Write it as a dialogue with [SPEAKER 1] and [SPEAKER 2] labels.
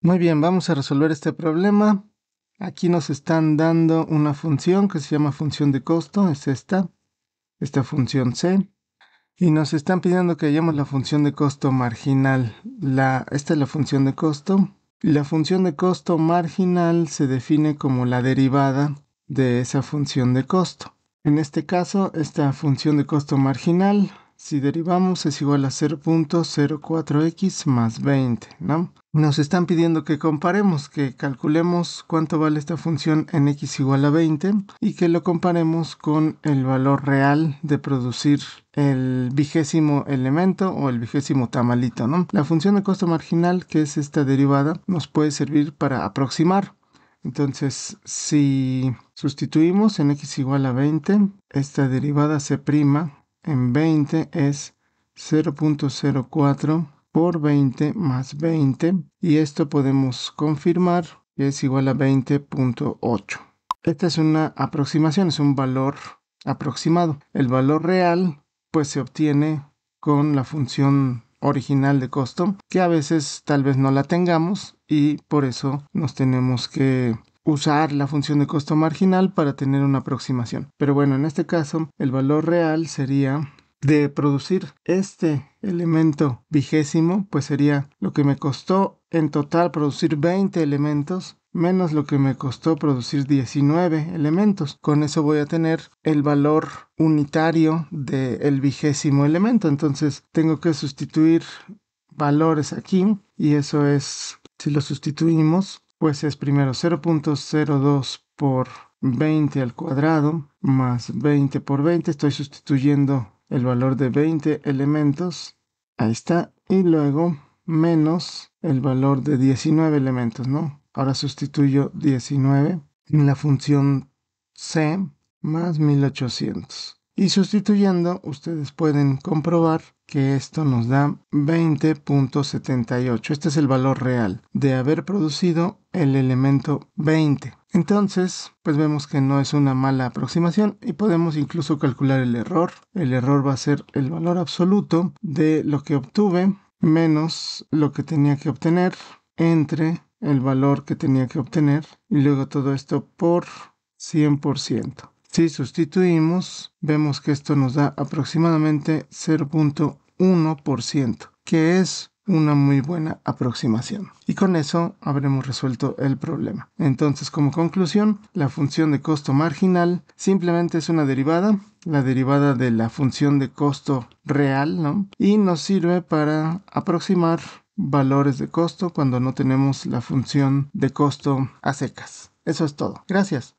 [SPEAKER 1] Muy bien, vamos a resolver este problema. Aquí nos están dando una función que se llama función de costo, es esta, esta función C. Y nos están pidiendo que hayamos la función de costo marginal. esta es la función de costo. La función de costo marginal se define como la derivada de esa función de costo. En este caso, esta función de costo marginal si derivamos es igual a 0.04x más 20, ¿no? Nos están pidiendo que comparemos, que calculemos cuánto vale esta función en x igual a 20 y que lo comparemos con el valor real de producir el vigésimo elemento o el vigésimo tamalito, ¿no? La función de costo marginal, que es esta derivada, nos puede servir para aproximar. Entonces, si sustituimos en x igual a 20, esta derivada se prima en 20 es 0.04 por 20 más 20 y esto podemos confirmar que es igual a 20.8. Esta es una aproximación, es un valor aproximado. El valor real pues se obtiene con la función original de costo que a veces tal vez no la tengamos y por eso nos tenemos que usar la función de costo marginal para tener una aproximación. Pero bueno, en este caso el valor real sería de producir este elemento vigésimo, pues sería lo que me costó en total producir 20 elementos menos lo que me costó producir 19 elementos. Con eso voy a tener el valor unitario del vigésimo elemento. Entonces tengo que sustituir valores aquí y eso es, si lo sustituimos, pues es primero 0.02 por 20 al cuadrado más 20 por 20. Estoy sustituyendo el valor de 20 elementos. Ahí está. Y luego menos el valor de 19 elementos, ¿no? Ahora sustituyo 19 en la función C más 1800. Y sustituyendo, ustedes pueden comprobar que esto nos da 20.78. Este es el valor real de haber producido el elemento 20. Entonces, pues vemos que no es una mala aproximación y podemos incluso calcular el error. El error va a ser el valor absoluto de lo que obtuve menos lo que tenía que obtener entre el valor que tenía que obtener y luego todo esto por 100%. Si sustituimos, vemos que esto nos da aproximadamente 0.1%, que es una muy buena aproximación. Y con eso habremos resuelto el problema. Entonces, como conclusión, la función de costo marginal simplemente es una derivada, la derivada de la función de costo real, ¿no? Y nos sirve para aproximar valores de costo cuando no tenemos la función de costo a secas. Eso es todo. Gracias.